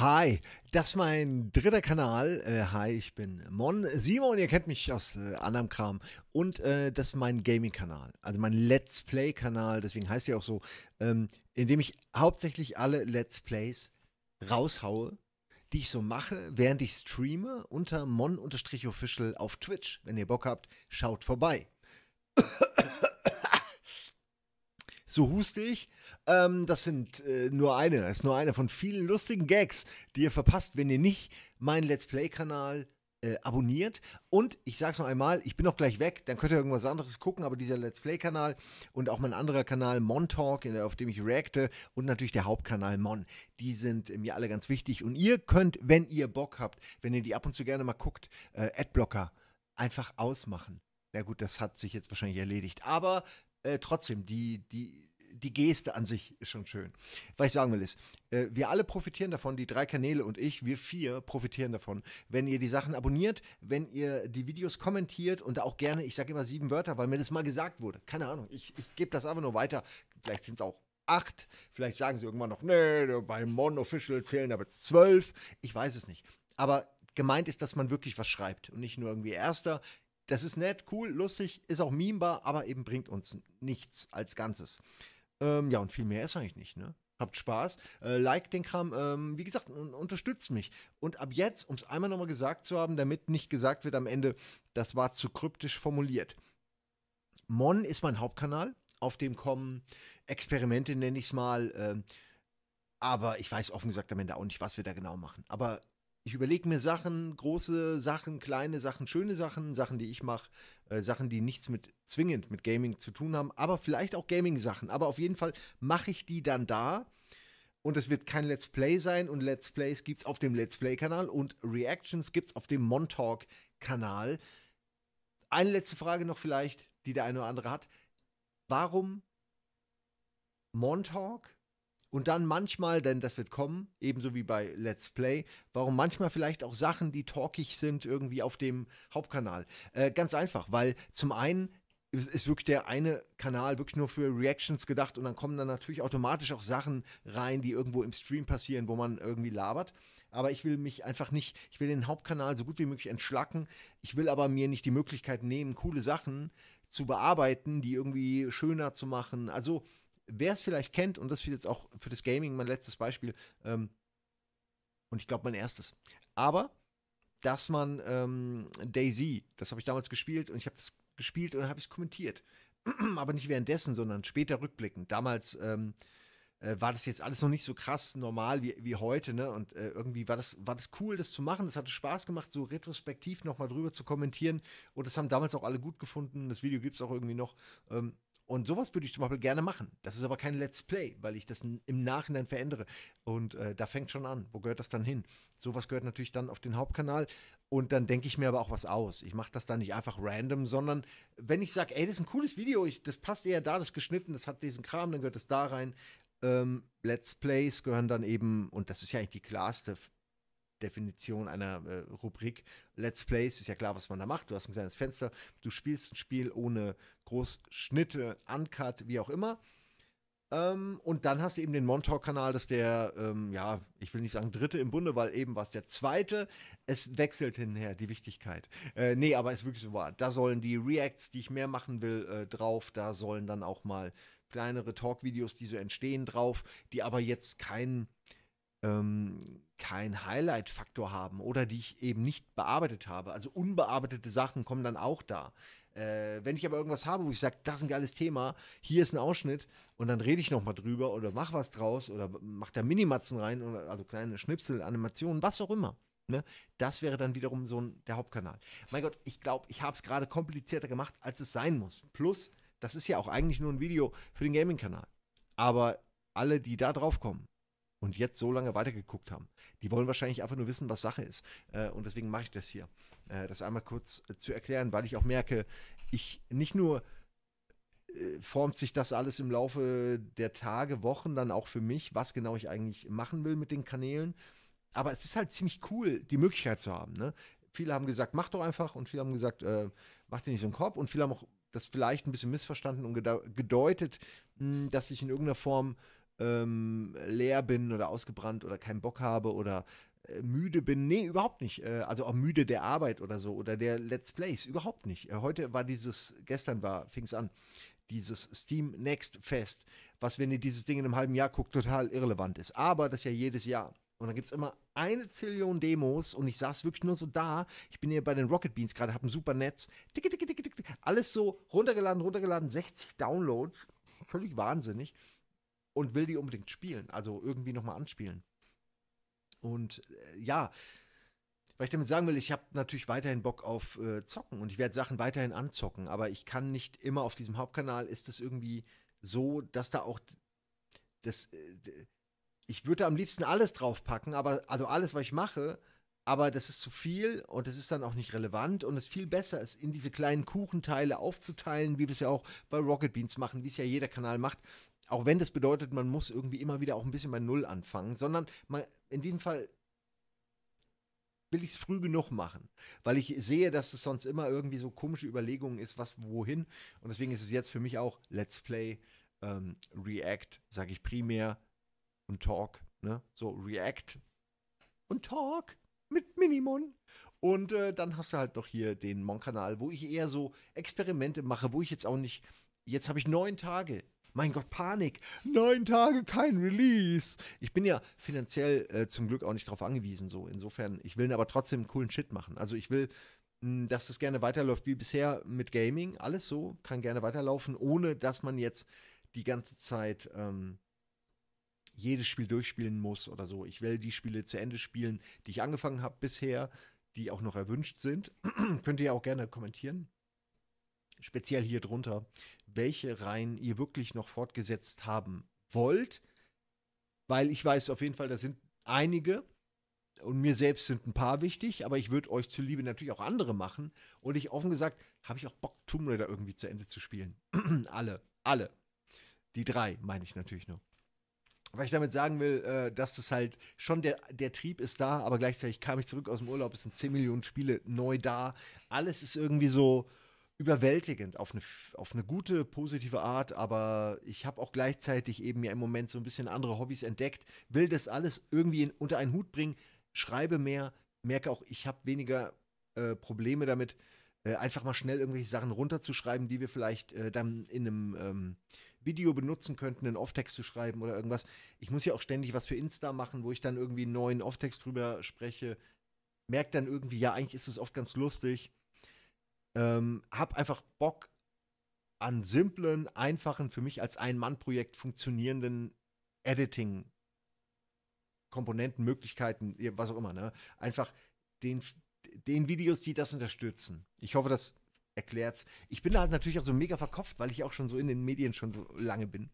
Hi, das ist mein dritter Kanal. Äh, hi, ich bin Mon Simon, ihr kennt mich aus äh, anderem Kram. Und äh, das ist mein Gaming-Kanal, also mein Let's Play-Kanal, deswegen heißt sie auch so, ähm, in dem ich hauptsächlich alle Let's Plays raushaue, die ich so mache, während ich streame, unter mon-official auf Twitch. Wenn ihr Bock habt, schaut vorbei so hustig. Ähm, das sind äh, nur eine, das ist nur eine von vielen lustigen Gags, die ihr verpasst, wenn ihr nicht meinen Let's Play-Kanal äh, abonniert. Und ich sag's noch einmal, ich bin auch gleich weg, dann könnt ihr irgendwas anderes gucken, aber dieser Let's Play-Kanal und auch mein anderer Kanal Montalk, auf dem ich reacte, und natürlich der Hauptkanal Mon, die sind äh, mir alle ganz wichtig. Und ihr könnt, wenn ihr Bock habt, wenn ihr die ab und zu gerne mal guckt, äh, Adblocker einfach ausmachen. Na gut, das hat sich jetzt wahrscheinlich erledigt. Aber äh, trotzdem, die, die, die Geste an sich ist schon schön. Was ich sagen will ist, äh, wir alle profitieren davon, die drei Kanäle und ich, wir vier profitieren davon. Wenn ihr die Sachen abonniert, wenn ihr die Videos kommentiert und auch gerne, ich sage immer sieben Wörter, weil mir das mal gesagt wurde. Keine Ahnung, ich, ich gebe das einfach nur weiter. Vielleicht sind es auch acht, vielleicht sagen sie irgendwann noch, nee, bei Mon Official zählen aber zwölf. Ich weiß es nicht. Aber gemeint ist, dass man wirklich was schreibt und nicht nur irgendwie Erster, das ist nett, cool, lustig, ist auch memebar, aber eben bringt uns nichts als Ganzes. Ähm, ja, und viel mehr ist eigentlich nicht, ne? Habt Spaß, äh, like den Kram, ähm, wie gesagt, unterstützt mich. Und ab jetzt, um es einmal nochmal gesagt zu haben, damit nicht gesagt wird am Ende, das war zu kryptisch formuliert. Mon ist mein Hauptkanal, auf dem kommen Experimente, nenne ich es mal. Äh, aber ich weiß offen gesagt am Ende auch nicht, was wir da genau machen. Aber ich überlege mir Sachen, große Sachen, kleine Sachen, schöne Sachen, Sachen, die ich mache, äh, Sachen, die nichts mit zwingend mit Gaming zu tun haben, aber vielleicht auch Gaming-Sachen. Aber auf jeden Fall mache ich die dann da. Und es wird kein Let's Play sein und Let's Plays gibt es auf dem Let's Play-Kanal und Reactions gibt es auf dem Montalk-Kanal. Eine letzte Frage noch vielleicht, die der eine oder andere hat. Warum Montalk? und dann manchmal, denn das wird kommen, ebenso wie bei Let's Play, warum manchmal vielleicht auch Sachen, die talkig sind, irgendwie auf dem Hauptkanal. Äh, ganz einfach, weil zum einen ist wirklich der eine Kanal wirklich nur für Reactions gedacht und dann kommen dann natürlich automatisch auch Sachen rein, die irgendwo im Stream passieren, wo man irgendwie labert. Aber ich will mich einfach nicht, ich will den Hauptkanal so gut wie möglich entschlacken. Ich will aber mir nicht die Möglichkeit nehmen, coole Sachen zu bearbeiten, die irgendwie schöner zu machen. Also wer es vielleicht kennt, und das wird jetzt auch für das Gaming mein letztes Beispiel, ähm, und ich glaube mein erstes. Aber, dass man ähm, Daisy, das habe ich damals gespielt und ich habe das gespielt und habe es kommentiert. Aber nicht währenddessen, sondern später rückblickend. Damals ähm, äh, war das jetzt alles noch nicht so krass normal wie, wie heute, ne? Und äh, irgendwie war das, war das cool, das zu machen. Das hatte Spaß gemacht, so retrospektiv nochmal drüber zu kommentieren. Und das haben damals auch alle gut gefunden. Das Video gibt es auch irgendwie noch. Ähm, und sowas würde ich zum Beispiel gerne machen. Das ist aber kein Let's Play, weil ich das im Nachhinein verändere. Und äh, da fängt schon an. Wo gehört das dann hin? Sowas gehört natürlich dann auf den Hauptkanal. Und dann denke ich mir aber auch was aus. Ich mache das dann nicht einfach random, sondern wenn ich sage, ey, das ist ein cooles Video, ich, das passt eher da, das geschnitten, das hat diesen Kram, dann gehört das da rein. Ähm, Let's Plays gehören dann eben, und das ist ja eigentlich die klarste Definition einer äh, Rubrik. Let's Plays ist ja klar, was man da macht. Du hast ein kleines Fenster, du spielst ein Spiel ohne Großschnitte, Uncut, wie auch immer. Ähm, und dann hast du eben den Montauk-Kanal, das ist der, ähm, ja, ich will nicht sagen dritte im Bunde, weil eben war es der zweite. Es wechselt hinher die Wichtigkeit. Äh, nee, aber es ist wirklich so wahr. Da sollen die Reacts, die ich mehr machen will, äh, drauf. Da sollen dann auch mal kleinere Talk-Videos, die so entstehen, drauf, die aber jetzt keinen. Ähm, keinen Highlight-Faktor haben oder die ich eben nicht bearbeitet habe. Also unbearbeitete Sachen kommen dann auch da. Äh, wenn ich aber irgendwas habe, wo ich sage, das ist ein geiles Thema, hier ist ein Ausschnitt und dann rede ich nochmal drüber oder mach was draus oder mach da Minimatzen rein, oder, also kleine Schnipsel, Animationen, was auch immer. Ne? Das wäre dann wiederum so ein, der Hauptkanal. Mein Gott, ich glaube, ich habe es gerade komplizierter gemacht, als es sein muss. Plus, das ist ja auch eigentlich nur ein Video für den Gaming-Kanal. Aber alle, die da drauf kommen, und jetzt so lange weitergeguckt haben. Die wollen wahrscheinlich einfach nur wissen, was Sache ist. Äh, und deswegen mache ich das hier. Äh, das einmal kurz äh, zu erklären, weil ich auch merke, ich nicht nur formt sich das alles im Laufe der Tage, Wochen dann auch für mich, was genau ich eigentlich machen will mit den Kanälen. Aber es ist halt ziemlich cool, die Möglichkeit zu haben. Ne? Viele haben gesagt, mach doch einfach und viele haben gesagt, äh, mach dir nicht so einen Kopf und viele haben auch das vielleicht ein bisschen missverstanden und gedeutet, mh, hm, dass ich in irgendeiner Form ähm, leer bin oder ausgebrannt oder keinen Bock habe oder äh, müde bin. Nee, überhaupt nicht. Äh, also auch müde der Arbeit oder so oder der Let's Plays. Überhaupt nicht. Äh, heute war dieses, gestern war, fing es an, dieses Steam Next Fest, was, wenn ihr dieses Ding in einem halben Jahr guckt, total irrelevant ist. Aber das ist ja jedes Jahr. Und dann gibt es immer eine Zillion Demos und ich saß wirklich nur so da. Ich bin hier bei den Rocket Beans gerade, habe ein super Netz. Ticke, ticke, ticke, ticke, alles so runtergeladen, runtergeladen, 60 Downloads. Völlig wahnsinnig und will die unbedingt spielen, also irgendwie nochmal anspielen. Und äh, ja, was ich damit sagen will, ich habe natürlich weiterhin Bock auf äh, Zocken und ich werde Sachen weiterhin anzocken, aber ich kann nicht immer auf diesem Hauptkanal, ist es irgendwie so, dass da auch das, äh, ich würde am liebsten alles draufpacken, aber also alles, was ich mache, aber das ist zu viel und das ist dann auch nicht relevant und es viel besser ist, in diese kleinen Kuchenteile aufzuteilen, wie wir es ja auch bei Rocket Beans machen, wie es ja jeder Kanal macht. Auch wenn das bedeutet, man muss irgendwie immer wieder auch ein bisschen bei Null anfangen, sondern man, in diesem Fall will ich es früh genug machen, weil ich sehe, dass es sonst immer irgendwie so komische Überlegungen ist, was wohin. Und deswegen ist es jetzt für mich auch Let's Play, ähm, React, sage ich primär und Talk, ne? So React und Talk mit Minimon. Und äh, dann hast du halt noch hier den Mon-Kanal, wo ich eher so Experimente mache, wo ich jetzt auch nicht. Jetzt habe ich neun Tage. Mein Gott, Panik. Neun Tage kein Release. Ich bin ja finanziell äh, zum Glück auch nicht drauf angewiesen. So, insofern, ich will aber trotzdem coolen Shit machen. Also ich will, mh, hm, dass es gerne weiterläuft wie bisher mit Gaming. Alles so kann gerne weiterlaufen, ohne dass man jetzt die ganze Zeit. Ähm, jedes Spiel durchspielen muss oder so. Ich will die Spiele zu Ende spielen, die ich angefangen habe bisher, die auch noch erwünscht sind. Könnt ihr auch gerne kommentieren. Speziell hier drunter, welche Reihen ihr wirklich noch fortgesetzt haben wollt. Weil ich weiß auf jeden Fall, da sind einige und mir selbst sind ein paar wichtig, aber ich würde euch zuliebe natürlich auch andere machen. Und ich offen gesagt, habe ich auch Bock, Tomb Raider irgendwie zu Ende zu spielen. alle, alle. Die drei meine ich natürlich nur. Was ich damit sagen will, äh, dass das halt schon der, der Trieb ist da, aber gleichzeitig kam ich zurück aus dem Urlaub, es sind 10 Millionen Spiele neu da. Alles ist irgendwie so überwältigend auf eine, auf eine gute, positive Art, aber ich habe auch gleichzeitig eben ja im Moment so ein bisschen andere Hobbys entdeckt, will das alles irgendwie in, unter einen Hut bringen, schreibe mehr, merke auch, ich habe weniger äh, Probleme damit, äh, einfach mal schnell irgendwelche Sachen runterzuschreiben, die wir vielleicht äh, dann in einem. Ähm, Video benutzen könnten, einen Off-Text zu schreiben oder irgendwas. Ich muss ja auch ständig was für Insta machen, wo ich dann irgendwie einen neuen Off-Text drüber spreche. Merkt dann irgendwie, ja, eigentlich ist es oft ganz lustig. Ähm, hab einfach Bock an simplen, einfachen, für mich als Ein-Mann-Projekt funktionierenden Editing Komponenten, Möglichkeiten, was auch immer, ne? Einfach den, den Videos, die das unterstützen. Ich hoffe, das erklärt's. Ich bin da halt natürlich auch so mega verkopft, weil ich auch schon so in den Medien schon so lange bin.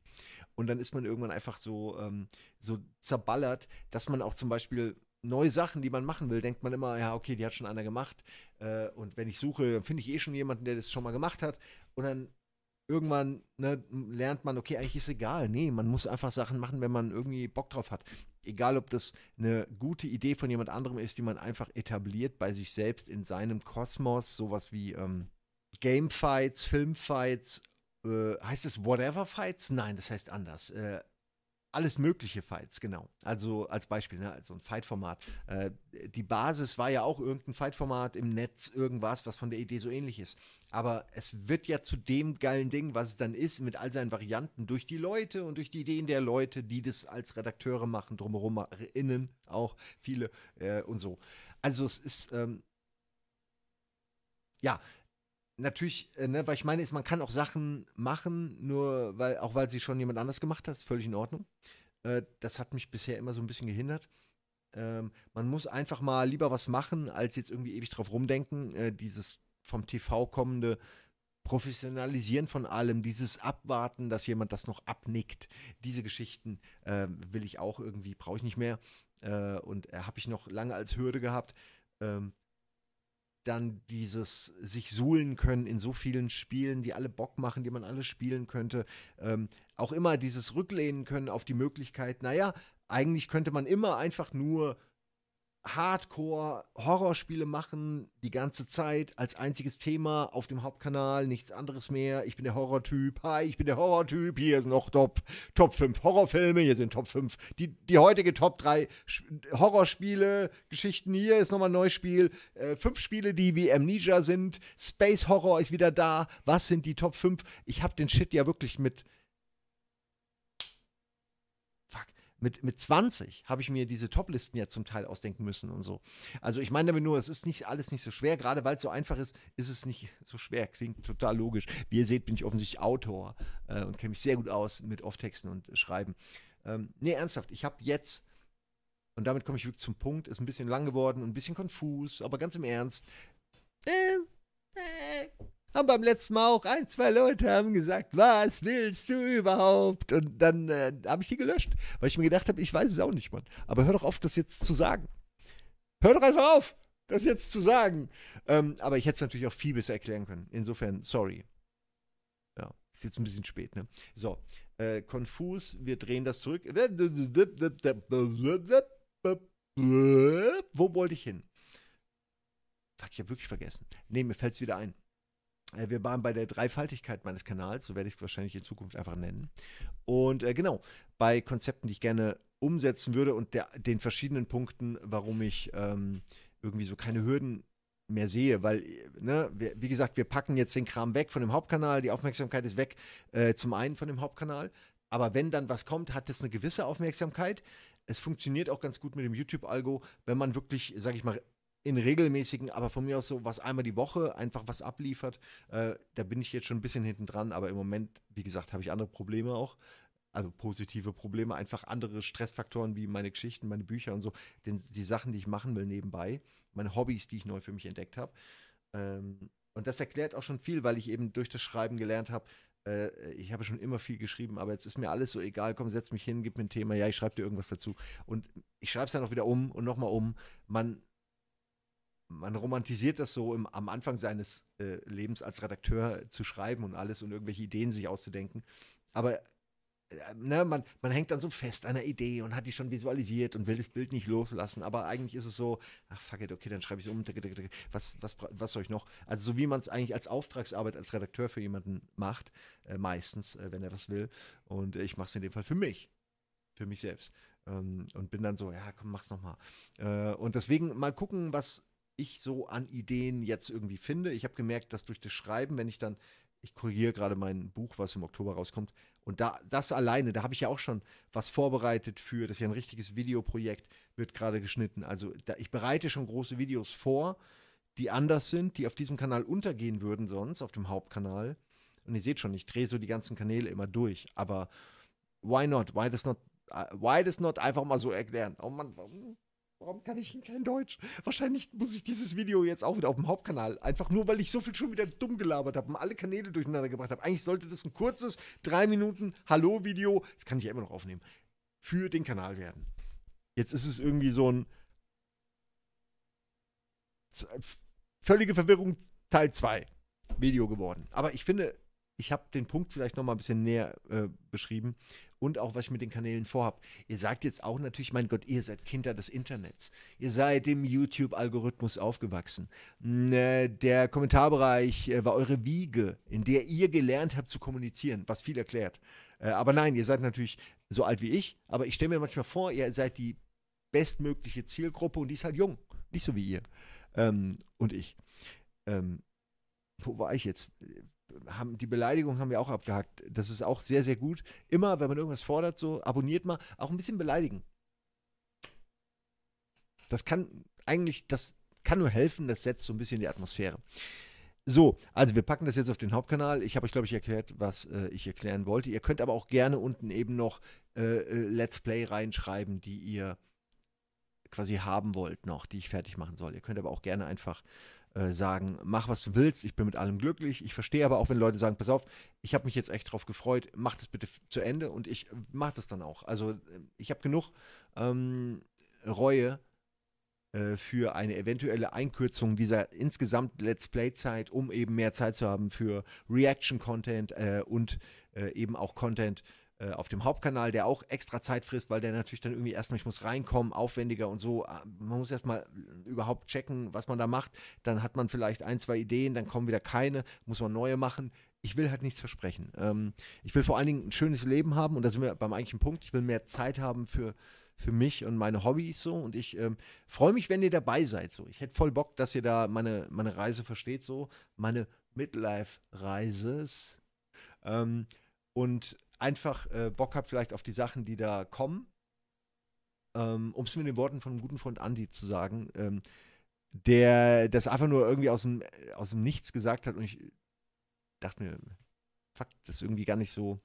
Und dann ist man irgendwann einfach so, ähm, so zerballert, dass man auch zum Beispiel neue Sachen, die man machen will, denkt man immer, ja, okay, die hat schon einer gemacht. Äh, und wenn ich suche, dann finde ich eh schon jemanden, der das schon mal gemacht hat. Und dann irgendwann ne, lernt man, okay, eigentlich ist egal. Nee, man muss einfach Sachen machen, wenn man irgendwie Bock drauf hat. Egal, ob das eine gute Idee von jemand anderem ist, die man einfach etabliert bei sich selbst in seinem Kosmos, sowas wie. Ähm, Gamefights, Filmfights, äh, heißt es Whatever Fights? Nein, das heißt anders. Äh, alles mögliche Fights, genau. Also als Beispiel, ne, also ein Fight-Format. Äh, die Basis war ja auch irgendein Fight-Format im Netz, irgendwas, was von der Idee so ähnlich ist. Aber es wird ja zu dem geilen Ding, was es dann ist, mit all seinen Varianten, durch die Leute und durch die Ideen der Leute, die das als Redakteure machen, drumherum innen auch viele äh, und so. Also es ist, ähm, ja, natürlich, äh, ne, weil ich meine, ist, man kann auch Sachen machen, nur weil, auch weil sie schon jemand anders gemacht hat, ist völlig in Ordnung. Äh, das hat mich bisher immer so ein bisschen gehindert. Ähm, man muss einfach mal lieber was machen, als jetzt irgendwie ewig drauf rumdenken. Äh, dieses vom TV kommende Professionalisieren von allem, dieses Abwarten, dass jemand das noch abnickt, diese Geschichten äh, will ich auch irgendwie, brauche ich nicht mehr. Äh, und äh, habe ich noch lange als Hürde gehabt. Ähm, dann dieses sich suhlen können in so vielen Spielen, die alle Bock machen, die man alle spielen könnte, ähm, auch immer dieses Rücklehnen können auf die Möglichkeit, naja, eigentlich könnte man immer einfach nur Hardcore-Horrorspiele machen, die ganze Zeit, als einziges Thema auf dem Hauptkanal, nichts anderes mehr. Ich bin der Horrortyp, hi, ich bin der Horrortyp, hier sind noch Top, Top 5 Horrorfilme, hier sind Top 5, die, die heutige Top 3 Horrorspiele, Geschichten, hier ist nochmal ein neues Spiel, äh, fünf Spiele, die wie Amnesia sind, Space Horror ist wieder da, was sind die Top 5? Ich habe den Shit ja wirklich mit mit, mit 20 habe ich mir diese Top-Listen ja zum Teil ausdenken müssen und so. Also ich meine damit nur, es ist nicht alles nicht so schwer. Gerade weil es so einfach ist, ist es nicht so schwer. Klingt total logisch. Wie ihr seht, bin ich offensichtlich Autor äh, und kenne mich sehr gut aus mit Off-Texten und Schreiben. Ähm, nee, ernsthaft, ich habe jetzt, und damit komme ich wirklich zum Punkt, ist ein bisschen lang geworden und ein bisschen konfus, aber ganz im Ernst. Äh, äh, haben beim letzten Mal auch ein, zwei Leute haben gesagt, was willst du überhaupt? Und dann äh, habe ich die gelöscht, weil ich mir gedacht habe, ich weiß es auch nicht, Mann. Aber hör doch auf, das jetzt zu sagen. Hör doch einfach auf, das jetzt zu sagen. Ähm, aber ich hätte es natürlich auch viel besser erklären können. Insofern, sorry. Ja, ist jetzt ein bisschen spät, ne? So, äh, konfus, wir drehen das zurück. Wo wollte ich hin? Fuck, ich habe wirklich vergessen. Nee, mir fällt es wieder ein. Äh, wir waren bei der Dreifaltigkeit meines Kanals, so werde ich es wahrscheinlich in Zukunft einfach nennen. Und äh, genau, bei Konzepten, die ich gerne umsetzen würde und der, den verschiedenen Punkten, warum ich ähm, irgendwie so keine Hürden mehr sehe, weil, ne, wir, wie gesagt, wir packen jetzt den Kram weg von dem Hauptkanal, die Aufmerksamkeit ist weg, äh, zum einen von dem Hauptkanal, aber wenn dann was kommt, hat es eine gewisse Aufmerksamkeit. Es funktioniert auch ganz gut mit dem YouTube-Algo, wenn man wirklich, sag ich mal, in regelmäßigen, aber von mir aus so was einmal die Woche einfach was abliefert. Äh, da bin ich jetzt schon ein bisschen hinten dran, aber im Moment, wie gesagt, habe ich andere Probleme auch. Also positive Probleme, einfach andere Stressfaktoren wie meine Geschichten, meine Bücher und so, den, die Sachen, die ich machen will nebenbei, meine Hobbys, die ich neu für mich entdeckt habe. Ähm, und das erklärt auch schon viel, weil ich eben durch das Schreiben gelernt habe, äh, ich habe schon immer viel geschrieben, aber jetzt ist mir alles so egal, komm, setz mich hin, gib mir ein Thema, ja, ich schreibe dir irgendwas dazu. Und ich schreibe es dann auch wieder um und nochmal um. Man man romantisiert das so im, am Anfang seines äh, Lebens als Redakteur zu schreiben und alles und irgendwelche Ideen sich auszudenken. Aber äh, ne, man, man hängt dann so fest an einer Idee und hat die schon visualisiert und will das Bild nicht loslassen. Aber eigentlich ist es so, ach fuck it, okay, dann schreibe ich es um. Was, was, was soll ich noch? Also so wie man es eigentlich als Auftragsarbeit als Redakteur für jemanden macht, äh, meistens, äh, wenn er was will. Und ich mache es in dem Fall für mich. Für mich selbst. Ähm, und bin dann so, ja, komm, mach's nochmal. Äh, und deswegen mal gucken, was ich so an Ideen jetzt irgendwie finde. Ich habe gemerkt, dass durch das Schreiben, wenn ich dann, ich korrigiere gerade mein Buch, was im Oktober rauskommt, und da das alleine, da habe ich ja auch schon was vorbereitet für, das ist ja ein richtiges Videoprojekt, wird gerade geschnitten. Also da, ich bereite schon große Videos vor, die anders sind, die auf diesem Kanal untergehen würden sonst, auf dem Hauptkanal. Und ihr seht schon, ich drehe so die ganzen Kanäle immer durch, aber why not? Why does not? Äh, why does not einfach mal so erklären? Oh Mann, warum? Warum kann ich kein Deutsch? Wahrscheinlich muss ich dieses Video jetzt auch wieder auf dem Hauptkanal. Einfach nur, weil ich so viel schon wieder dumm gelabert habe und alle Kanäle durcheinander gebracht habe. Eigentlich sollte das ein kurzes, drei Minuten Hallo-Video, das kann ich ja immer noch aufnehmen, für den Kanal werden. Jetzt ist es irgendwie so ein völlige Verwirrung Teil 2 Video geworden. Aber ich finde, ich habe den Punkt vielleicht nochmal ein bisschen näher äh, beschrieben und auch, was ich mit den Kanälen vorhab. Ihr sagt jetzt auch natürlich, mein Gott, ihr seid Kinder des Internets. Ihr seid im YouTube-Algorithmus aufgewachsen. Hm, äh, der Kommentarbereich äh, war eure Wiege, in der ihr gelernt habt zu kommunizieren, was viel erklärt. Äh, aber nein, ihr seid natürlich so alt wie ich, aber ich stelle mir manchmal vor, ihr seid die bestmögliche Zielgruppe und die ist halt jung, nicht so wie ihr ähm, und ich. Ähm, wo war ich jetzt? haben, die Beleidigung haben wir auch abgehackt. Das ist auch sehr, sehr gut. Immer, wenn man irgendwas fordert, so abonniert mal, auch ein bisschen beleidigen. Das kann eigentlich, das kann nur helfen, das setzt so ein bisschen die Atmosphäre. So, also wir packen das jetzt auf den Hauptkanal. Ich habe euch, glaube ich, erklärt, was äh, ich erklären wollte. Ihr könnt aber auch gerne unten eben noch äh, äh Let's Play reinschreiben, die ihr quasi haben wollt noch, die ich fertig machen soll. Ihr könnt aber auch gerne einfach äh, sagen, mach was du willst, ich bin mit allem glücklich. Ich verstehe aber auch, wenn Leute sagen, pass auf, ich habe mich jetzt echt drauf gefreut, mach das bitte zu Ende und ich mach das dann auch. Also äh, ich habe genug ähm, Reue äh, für eine eventuelle Einkürzung dieser insgesamt Let's Play-Zeit, um eben mehr Zeit zu haben für Reaction-Content äh, und eben auch Content, äh, äh, auf dem Hauptkanal, der auch extra Zeit frisst, weil der natürlich dann irgendwie erstmal, ich muss reinkommen, aufwendiger und so. Äh, man muss erstmal äh, überhaupt checken, was man da macht. Dann hat man vielleicht ein, zwei Ideen, dann kommen wieder keine, muss man neue machen. Ich will halt nichts versprechen. Ähm, ich will vor allen Dingen ein schönes Leben haben und da sind wir beim eigentlichen Punkt. Ich will mehr Zeit haben für, für mich und meine Hobbys so. Und ich ähm, freue mich, wenn ihr dabei seid. So. Ich hätte voll Bock, dass ihr da meine, meine Reise versteht, so, meine Midlife-Reises. Ähm, und einfach äh, Bock habt vielleicht auf die Sachen, die da kommen, ähm, um es mit den Worten von einem guten Freund Andy zu sagen, ähm, der das einfach nur irgendwie aus dem, äh, aus dem Nichts gesagt hat und ich dachte mir, fuck, das ist irgendwie gar nicht so,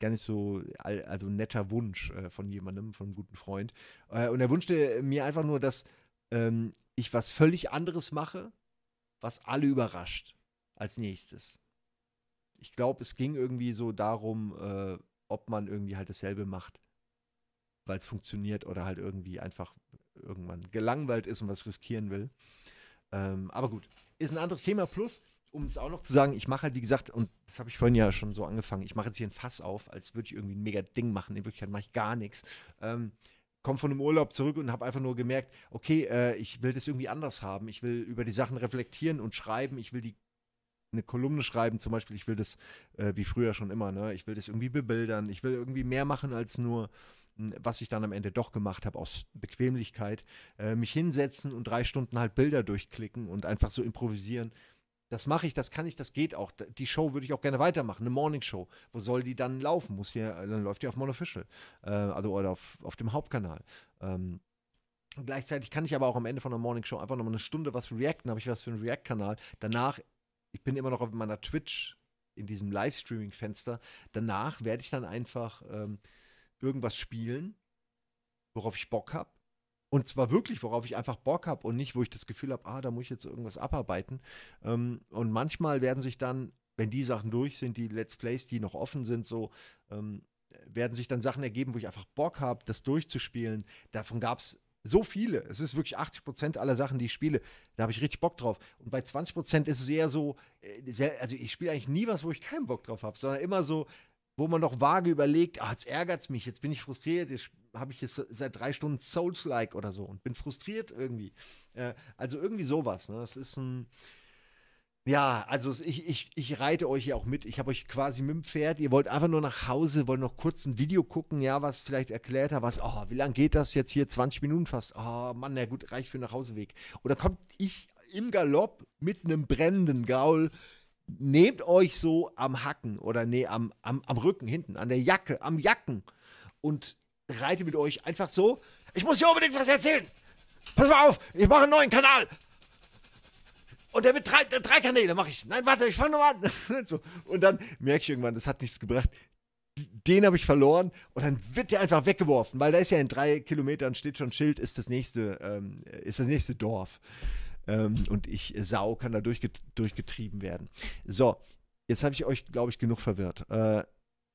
gar nicht so, also netter Wunsch äh, von jemandem, von einem guten Freund. Äh, und er wünschte mir einfach nur, dass ähm, ich was völlig anderes mache, was alle überrascht als nächstes. Ich glaube, es ging irgendwie so darum, äh, ob man irgendwie halt dasselbe macht, weil es funktioniert oder halt irgendwie einfach irgendwann gelangweilt ist und was riskieren will. Ähm, aber gut, ist ein anderes Thema. Plus, um es auch noch zu sagen, ich mache halt, wie gesagt, und das habe ich vorhin ja schon so angefangen, ich mache jetzt hier ein Fass auf, als würde ich irgendwie ein mega Ding machen. In Wirklichkeit mache ich gar nichts. Ähm, komme von einem Urlaub zurück und habe einfach nur gemerkt, okay, äh, ich will das irgendwie anders haben. Ich will über die Sachen reflektieren und schreiben. Ich will die eine Kolumne schreiben, zum Beispiel, ich will das, äh, wie früher schon immer, ne, ich will das irgendwie bebildern, ich will irgendwie mehr machen als nur, hm, was ich dann am Ende doch gemacht habe aus Bequemlichkeit, äh, mich hinsetzen und drei Stunden halt Bilder durchklicken und einfach so improvisieren. Das mache ich, das kann ich, das geht auch. Die Show würde ich auch gerne weitermachen, eine Morning Show. Wo soll die dann laufen? Muss die, äh, dann läuft die auf Monofficial, äh, also oder auf, auf dem Hauptkanal. Ähm, gleichzeitig kann ich aber auch am Ende von der Morning Show einfach nochmal eine Stunde was reacten, habe ich was für einen React-Kanal. Danach ich bin immer noch auf meiner Twitch, in diesem Livestreaming-Fenster. Danach werde ich dann einfach ähm, irgendwas spielen, worauf ich Bock habe. Und zwar wirklich, worauf ich einfach Bock habe und nicht, wo ich das Gefühl habe, ah, da muss ich jetzt irgendwas abarbeiten. Ähm, und manchmal werden sich dann, wenn die Sachen durch sind, die Let's Plays, die noch offen sind, so, ähm, werden sich dann Sachen ergeben, wo ich einfach Bock habe, das durchzuspielen. Davon gab es so viele. Es ist wirklich 80 Prozent aller Sachen, die ich spiele. Da habe ich richtig Bock drauf. Und bei 20 Prozent ist es eher so, äh, sehr, also ich spiele eigentlich nie was, wo ich keinen Bock drauf habe, sondern immer so, wo man noch vage überlegt, ah, jetzt ärgert es mich, jetzt bin ich frustriert, jetzt habe ich jetzt seit drei Stunden Souls-like oder so und bin frustriert irgendwie. Äh, also irgendwie sowas. Ne? Das ist ein, ja, also ich, ich, ich reite euch ja auch mit. Ich habe euch quasi mit dem Pferd. Ihr wollt einfach nur nach Hause, wollt noch kurz ein Video gucken, ja, was vielleicht erklärt hat, was, oh, wie lange geht das jetzt hier? 20 Minuten fast. Oh Mann, na gut, reicht für den Nachhauseweg. Oder kommt ich im Galopp mit einem brennenden Gaul, nehmt euch so am Hacken oder nee, am, am, am Rücken hinten, an der Jacke, am Jacken und reite mit euch einfach so. Ich muss hier unbedingt was erzählen. Pass mal auf, ich mache einen neuen Kanal. Und der wird drei, drei Kanäle, mache ich. Nein, warte, ich fange nochmal an. Und, so. und dann merke ich irgendwann, das hat nichts gebracht. Den habe ich verloren und dann wird der einfach weggeworfen, weil da ist ja in drei Kilometern steht schon Schild, ist das nächste, ähm, ist das nächste Dorf. Ähm, und ich, äh, Sau, kann da durchget durchgetrieben werden. So, jetzt habe ich euch, glaube ich, genug verwirrt. Äh,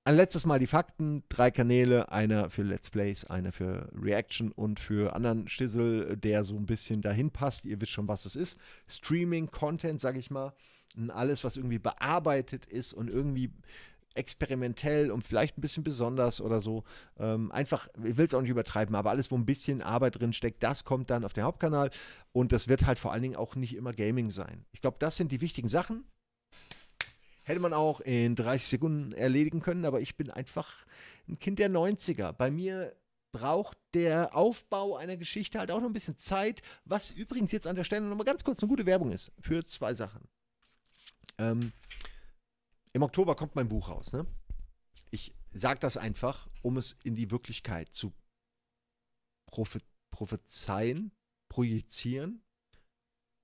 ein letztes Mal die Fakten. Drei Kanäle, einer für Let's Plays, einer für Reaction und für anderen Schissel, der so ein bisschen dahin passt. Ihr wisst schon, was es ist. Streaming, Content, sag ich mal. Und alles, was irgendwie bearbeitet ist und irgendwie experimentell und vielleicht ein bisschen besonders oder so. Ähm, einfach, ich will es auch nicht übertreiben, aber alles, wo ein bisschen Arbeit drin steckt, das kommt dann auf den Hauptkanal und das wird halt vor allen Dingen auch nicht immer Gaming sein. Ich glaube, das sind die wichtigen Sachen. Hätte man auch in 30 Sekunden erledigen können, aber ich bin einfach ein Kind der 90er. Bei mir braucht der Aufbau einer Geschichte halt auch noch ein bisschen Zeit, was übrigens jetzt an der Stelle nochmal ganz kurz eine gute Werbung ist für zwei Sachen. Ähm, Im Oktober kommt mein Buch raus. Ne? Ich sage das einfach, um es in die Wirklichkeit zu prophe prophezeien, projizieren,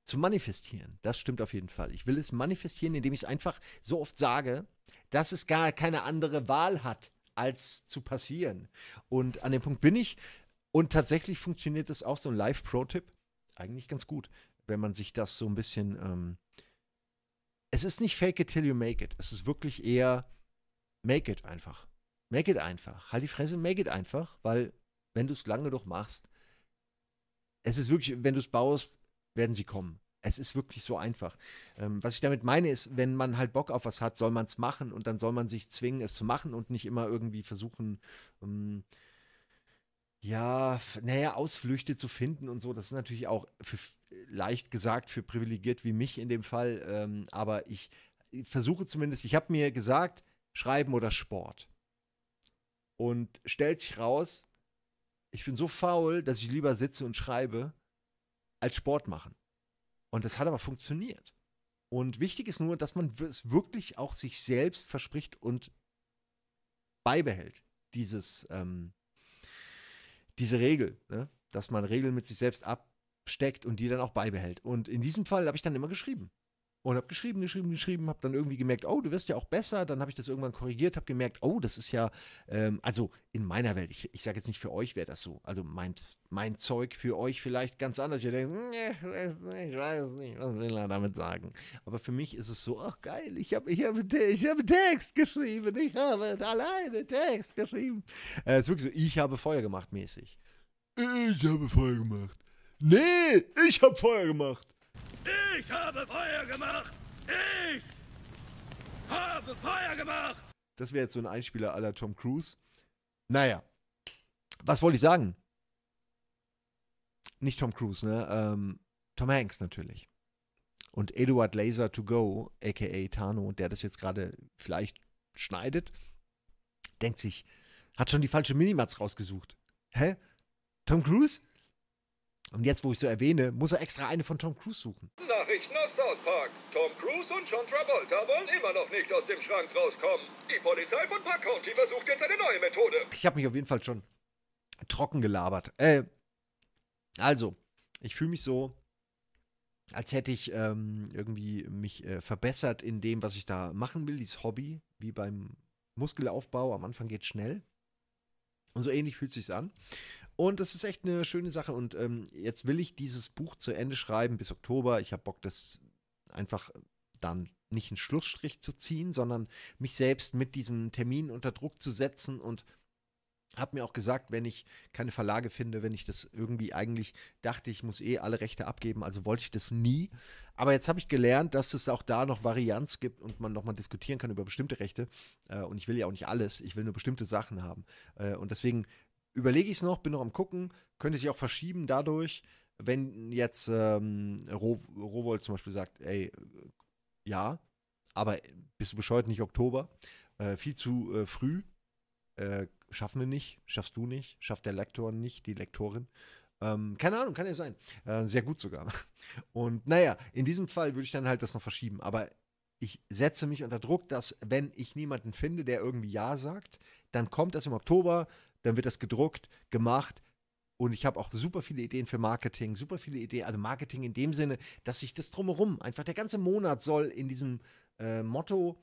zu manifestieren. Das stimmt auf jeden Fall. Ich will es manifestieren, indem ich es einfach so oft sage, dass es gar keine andere Wahl hat, als zu passieren. Und an dem Punkt bin ich. Und tatsächlich funktioniert das auch so ein Live-Pro-Tipp eigentlich ganz gut, wenn man sich das so ein bisschen. Ähm es ist nicht fake it till you make it. Es ist wirklich eher make it einfach. Make it einfach. Halt die Fresse, make it einfach, weil wenn du es lange genug machst, es ist wirklich, wenn du es baust, werden sie kommen. Es ist wirklich so einfach. Ähm, was ich damit meine, ist, wenn man halt Bock auf was hat, soll man es machen und dann soll man sich zwingen, es zu machen und nicht immer irgendwie versuchen, ähm, ja, naja, Ausflüchte zu finden und so. Das ist natürlich auch für, leicht gesagt für privilegiert wie mich in dem Fall. Ähm, aber ich, ich versuche zumindest, ich habe mir gesagt, Schreiben oder Sport. Und stellt sich raus, ich bin so faul, dass ich lieber sitze und schreibe als Sport machen. Und das hat aber funktioniert. Und wichtig ist nur, dass man es wirklich auch sich selbst verspricht und beibehält, dieses, ähm, diese Regel, ne? dass man Regeln mit sich selbst absteckt und die dann auch beibehält. Und in diesem Fall habe ich dann immer geschrieben und habe geschrieben, geschrieben, geschrieben, habe dann irgendwie gemerkt, oh, du wirst ja auch besser. Dann habe ich das irgendwann korrigiert, habe gemerkt, oh, das ist ja, ähm, also in meiner Welt, ich, ich sage jetzt nicht für euch wäre das so, also mein, mein Zeug für euch vielleicht ganz anders. Ihr denkt, ich weiß nicht, was will er damit sagen. Aber für mich ist es so, ach geil, ich habe ich hab, ich hab Text geschrieben, ich habe alleine Text geschrieben. Äh, es ist wirklich so, ich habe Feuer gemacht mäßig. Ich habe Feuer gemacht. Nee, ich habe Feuer gemacht. Ich ich habe Feuer gemacht! Ich habe Feuer gemacht! Das wäre jetzt so ein Einspieler aller Tom Cruise. Naja, was wollte ich sagen? Nicht Tom Cruise, ne? Ähm, Tom Hanks natürlich. Und Eduard Laser to go, aka Tano, der das jetzt gerade vielleicht schneidet, denkt sich, hat schon die falsche Minimats rausgesucht. Hä? Tom Cruise? Und jetzt, wo ich so erwähne, muss er extra eine von Tom Cruise suchen. Nachrichten aus South Park. Tom Cruise und John Travolta wollen immer noch nicht aus dem Schrank rauskommen. Die Polizei von Park County versucht jetzt eine neue Methode. Ich habe mich auf jeden Fall schon trocken gelabert. Äh, also, ich fühle mich so, als hätte ich ähm, irgendwie mich äh, verbessert in dem, was ich da machen will, dieses Hobby, wie beim Muskelaufbau. Am Anfang geht es schnell. Und so ähnlich fühlt sich's an. Und das ist echt eine schöne Sache. Und ähm, jetzt will ich dieses Buch zu Ende schreiben bis Oktober. Ich habe Bock, das einfach dann nicht einen Schlussstrich zu ziehen, sondern mich selbst mit diesem Termin unter Druck zu setzen und habe mir auch gesagt, wenn ich keine Verlage finde, wenn ich das irgendwie eigentlich dachte, ich muss eh alle Rechte abgeben, also wollte ich das nie. Aber jetzt habe ich gelernt, dass es auch da noch Varianz gibt und man nochmal diskutieren kann über bestimmte Rechte. Äh, und ich will ja auch nicht alles, ich will nur bestimmte Sachen haben. Äh, und deswegen überlege ich es noch, bin noch am Gucken, könnte sich auch verschieben dadurch, wenn jetzt ähm, Rowold zum Beispiel sagt, ey, ja, aber bist du bescheuert, nicht Oktober, äh, viel zu äh, früh, äh, schaffen wir nicht, schaffst du nicht, schafft der Lektor nicht, die Lektorin. Ähm, keine Ahnung, kann ja sein. Äh, sehr gut sogar. Und naja, in diesem Fall würde ich dann halt das noch verschieben. Aber ich setze mich unter Druck, dass wenn ich niemanden finde, der irgendwie Ja sagt, dann kommt das im Oktober, dann wird das gedruckt, gemacht. Und ich habe auch super viele Ideen für Marketing, super viele Ideen, also Marketing in dem Sinne, dass sich das drumherum, einfach der ganze Monat soll in diesem äh, Motto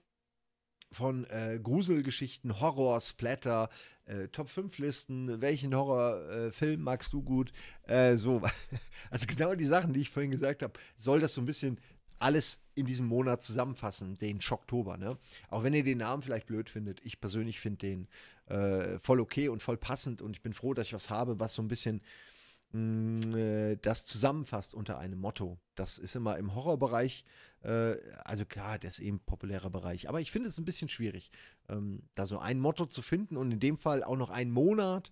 von äh, Gruselgeschichten, Horror, Splatter, äh, Top 5 Listen, welchen Horrorfilm äh, magst du gut? Äh, so, also genau die Sachen, die ich vorhin gesagt habe, soll das so ein bisschen alles in diesem Monat zusammenfassen, den Schocktober, ne? Auch wenn ihr den Namen vielleicht blöd findet, ich persönlich finde den äh, voll okay und voll passend und ich bin froh, dass ich was habe, was so ein bisschen mh, mm, äh, das zusammenfasst unter einem Motto. Das ist immer im Horrorbereich äh, also klar, der ist eben eh populärer Bereich. Aber ich finde es ein bisschen schwierig, ähm, da so ein Motto zu finden und in dem Fall auch noch einen Monat.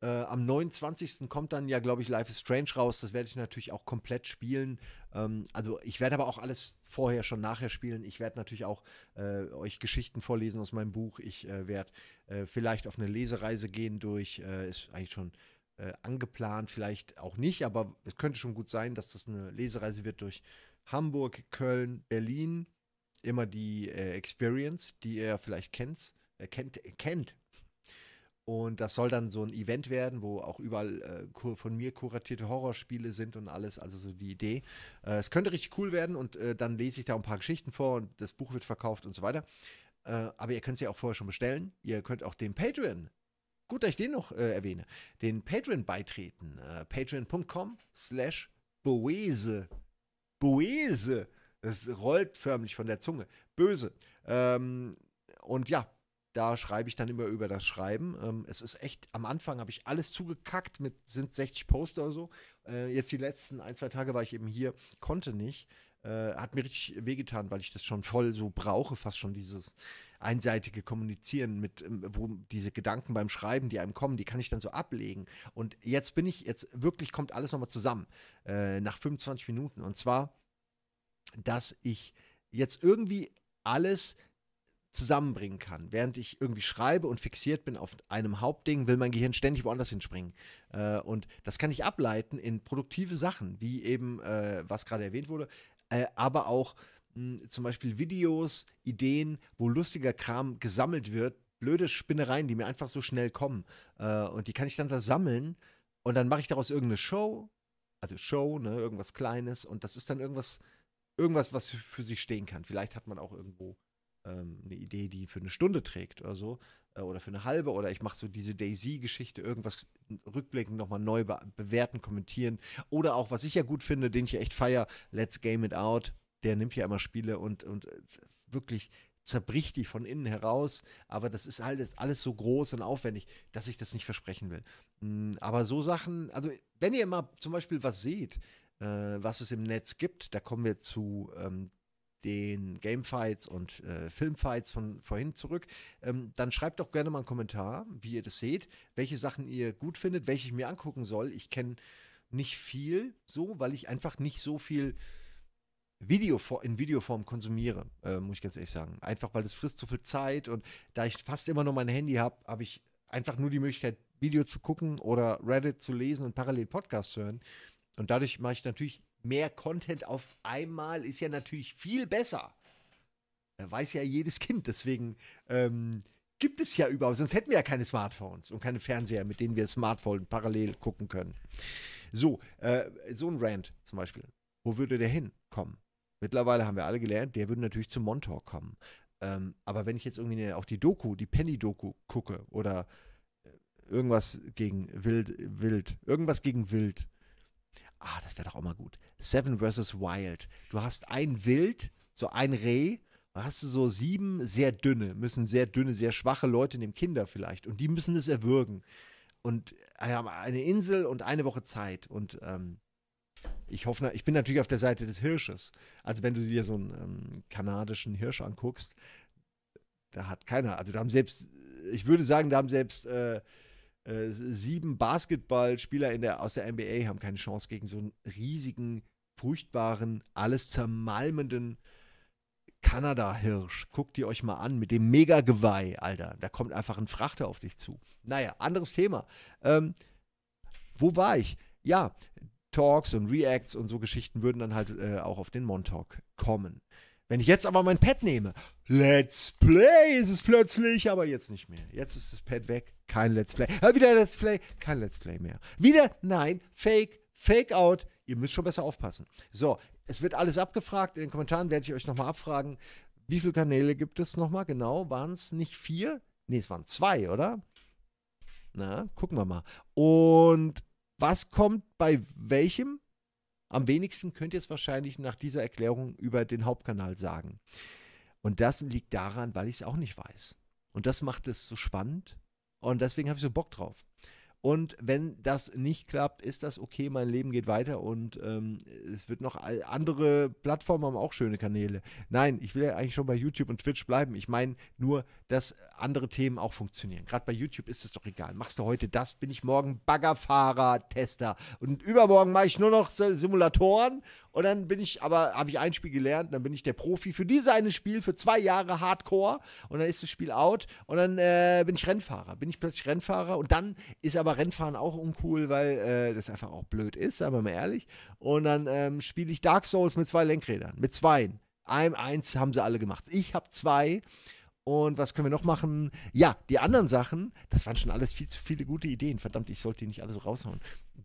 Äh, am 29. kommt dann ja, glaube ich, Life is Strange raus. Das werde ich natürlich auch komplett spielen. Ähm, also ich werde aber auch alles vorher schon nachher spielen. Ich werde natürlich auch äh, euch Geschichten vorlesen aus meinem Buch. Ich äh, werde äh, vielleicht auf eine Lesereise gehen durch, äh, ist eigentlich schon äh, angeplant, vielleicht auch nicht, aber es könnte schon gut sein, dass das eine Lesereise wird durch Hamburg, Köln, Berlin. Immer die äh, Experience, die ihr vielleicht äh, kennt, äh, kennt, kennt. Und das soll dann so ein Event werden, wo auch überall äh, von mir kuratierte Horrorspiele sind und alles, also so die Idee. Äh, es könnte richtig cool werden und äh, dann lese ich da ein paar Geschichten vor und das Buch wird verkauft und so weiter. Äh, aber ihr könnt es ja auch vorher schon bestellen. Ihr könnt auch dem Patreon, gut, dass ich den noch äh, erwähne, den Patreon beitreten. patreon.com slash Boese Boese. Es rollt förmlich von der Zunge. Böse. Ähm, und ja, da schreibe ich dann immer über das Schreiben. Ähm, es ist echt, am Anfang habe ich alles zugekackt mit, sind 60 Poster oder so. Äh, jetzt die letzten ein, zwei Tage war ich eben hier, konnte nicht. Äh, hat mir richtig wehgetan, weil ich das schon voll so brauche, fast schon dieses einseitige Kommunizieren mit, ähm, wo diese Gedanken beim Schreiben, die einem kommen, die kann ich dann so ablegen. Und jetzt bin ich, jetzt wirklich kommt alles nochmal zusammen äh, nach 25 Minuten. Und zwar, dass ich jetzt irgendwie alles zusammenbringen kann. Während ich irgendwie schreibe und fixiert bin auf einem Hauptding, will mein Gehirn ständig woanders hinspringen. Äh, und das kann ich ableiten in produktive Sachen, wie eben, äh, was gerade erwähnt wurde, äh, aber auch mh, hm, zum Beispiel Videos, Ideen, wo lustiger Kram gesammelt wird, blöde Spinnereien, die mir einfach so schnell kommen. Äh, und die kann ich dann da sammeln und dann mache ich daraus irgendeine Show, also Show, ne, irgendwas Kleines und das ist dann irgendwas, irgendwas, was für sich stehen kann. Vielleicht hat man auch irgendwo ähm, eine Idee, die für eine Stunde trägt oder so. Äh, oder für eine halbe oder ich mache so diese Daisy-Geschichte, irgendwas rückblickend nochmal neu be bewerten, kommentieren. Oder auch, was ich ja gut finde, den ich echt feier, Let's Game It Out. Der nimmt ja immer Spiele und, und äh, wirklich zerbricht die von innen heraus. Aber das ist halt alles so groß und aufwendig, dass ich das nicht versprechen will. Hm, aber so Sachen, also wenn ihr mal zum Beispiel was seht, äh, was es im Netz gibt, da kommen wir zu ähm, den Gamefights und äh, Filmfights von vorhin zurück, ähm, dann schreibt doch gerne mal einen Kommentar, wie ihr das seht, welche Sachen ihr gut findet, welche ich mir angucken soll. Ich kenne nicht viel so, weil ich einfach nicht so viel Video in Videoform konsumiere, äh, muss ich ganz ehrlich sagen. Einfach weil das frisst zu viel Zeit und da ich fast immer nur mein Handy habe, habe ich einfach nur die Möglichkeit, Video zu gucken oder Reddit zu lesen und parallel Podcast zu hören. Und dadurch mache ich natürlich mehr Content auf einmal ist ja natürlich viel besser. Da weiß ja jedes Kind. Deswegen ähm, gibt es ja überhaupt, sonst hätten wir ja keine Smartphones und keine Fernseher, mit denen wir Smartphones parallel gucken können. So, äh, so ein Rant zum Beispiel. Wo würde der hinkommen? Mittlerweile haben wir alle gelernt, der würde natürlich zum Montor kommen. Ähm, aber wenn ich jetzt irgendwie eine, auch die Doku, die Penny-Doku gucke oder äh, irgendwas gegen Wild, Wild, irgendwas gegen Wild, Ah, das wäre doch auch mal gut. Seven versus Wild. Du hast ein Wild, so ein Reh, da hast du so sieben sehr dünne, müssen sehr dünne, sehr schwache Leute nehmen, Kinder vielleicht, und die müssen es erwürgen. Und äh, haben eine Insel und eine Woche Zeit. Und ähm, ich hoffe, ich bin natürlich auf der Seite des Hirsches. Also wenn du dir so einen ähm, kanadischen Hirsch anguckst, da hat keiner, also da haben selbst, ich würde sagen, da haben selbst äh, äh, sieben Basketballspieler der, aus der NBA haben keine Chance gegen so einen riesigen, furchtbaren, alles zermalmenden Kanada-Hirsch. Guckt ihr euch mal an mit dem Mega-Geweih, Alter. Da kommt einfach ein Frachter auf dich zu. Naja, anderes Thema. Ähm, wo war ich? Ja, Talks und Reacts und so Geschichten würden dann halt äh, auch auf den Montauk kommen. Wenn ich jetzt aber mein Pad nehme, Let's Play ist es plötzlich, aber jetzt nicht mehr. Jetzt ist das Pad weg, kein Let's Play. Ja, äh, wieder Let's Play, kein Let's Play mehr. Wieder, nein, Fake, Fake Out. Ihr müsst schon besser aufpassen. So, es wird alles abgefragt. In den Kommentaren werde ich euch nochmal abfragen, wie viele Kanäle gibt es nochmal? Genau, waren es nicht vier? Ne, es waren zwei, oder? Na, gucken wir mal. Und was kommt bei welchem? Am wenigsten könnt ihr es wahrscheinlich nach dieser Erklärung über den Hauptkanal sagen. Und das liegt daran, weil ich es auch nicht weiß. Und das macht es so spannend. Und deswegen habe ich so Bock drauf. Und wenn das nicht klappt, ist das okay, mein Leben geht weiter und ähm, es wird noch andere Plattformen haben auch schöne Kanäle. Nein, ich will ja eigentlich schon bei YouTube und Twitch bleiben. Ich meine nur, dass andere Themen auch funktionieren. Gerade bei YouTube ist es doch egal. Machst du heute das, bin ich morgen Baggerfahrer, Tester und übermorgen mache ich nur noch Simulatoren und dann bin ich, aber habe ich ein Spiel gelernt, dann bin ich der Profi für dieses eine Spiel, für zwei Jahre Hardcore. Und dann ist das Spiel out. Und dann äh, bin ich Rennfahrer. Bin ich plötzlich Rennfahrer. Und dann ist aber Rennfahren auch uncool, weil äh, das einfach auch blöd ist, sagen wir mal ehrlich. Und dann ähm, spiele ich Dark Souls mit zwei Lenkrädern. Mit zweien. Ein, eins haben sie alle gemacht. Ich habe zwei. Und was können wir noch machen? Ja, die anderen Sachen, das waren schon alles viel zu viele gute Ideen. Verdammt, ich sollte die nicht alle so raushauen.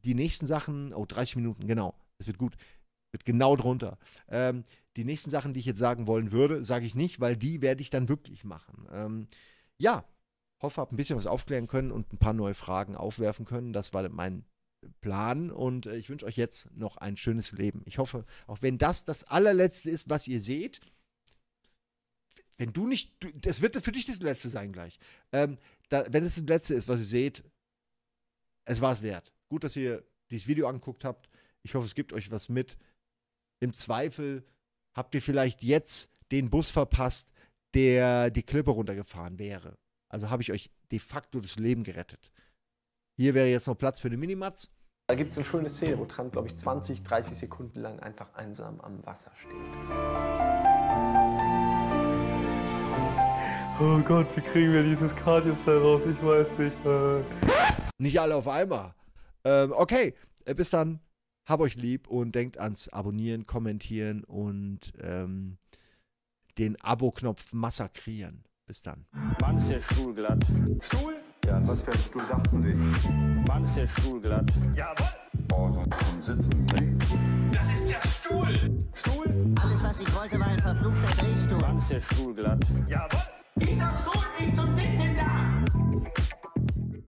Die nächsten Sachen, oh, 30 Minuten, genau. Das wird gut. Wird genau drunter. Ähm, die nächsten Sachen, die ich jetzt sagen wollen würde, sage ich nicht, weil die werde ich dann wirklich machen. Ähm, ja, hoffe, habe ein bisschen was aufklären können und ein paar neue Fragen aufwerfen können. Das war mein Plan und äh, ich wünsche euch jetzt noch ein schönes Leben. Ich hoffe, auch wenn das das allerletzte ist, was ihr seht, wenn du nicht, du, das wird für dich das letzte sein gleich. Ähm, da, wenn es das letzte ist, was ihr seht, es war es wert. Gut, dass ihr dieses Video angeguckt habt. Ich hoffe, es gibt euch was mit. Im Zweifel habt ihr vielleicht jetzt den Bus verpasst, der die Klippe runtergefahren wäre. Also habe ich euch de facto das Leben gerettet. Hier wäre jetzt noch Platz für eine Minimatz. Da gibt es eine schöne Szene, wo Trant, glaube ich, 20, 30 Sekunden lang einfach einsam am Wasser steht. Oh Gott, wie kriegen wir dieses Kart jetzt da raus? Ich weiß nicht. Äh. Nicht alle auf einmal. Ähm, okay, äh, bis dann. Hab euch lieb und denkt ans Abonnieren, Kommentieren und ähm, den Abo-Knopf massakrieren. Bis dann. Wann ist der Stuhl glatt? Stuhl? Ja, an was für einen Stuhl dachten Sie? Wann ist der Stuhl glatt? Jawohl! Oh, so zum Sitzen. Nee. Das ist der Stuhl! Stuhl? Alles, was ich wollte, war ein verfluchter Drehstuhl. Wann ist der Stuhl glatt? Jawohl! Ich hab Stuhl nicht zum Sitzen da!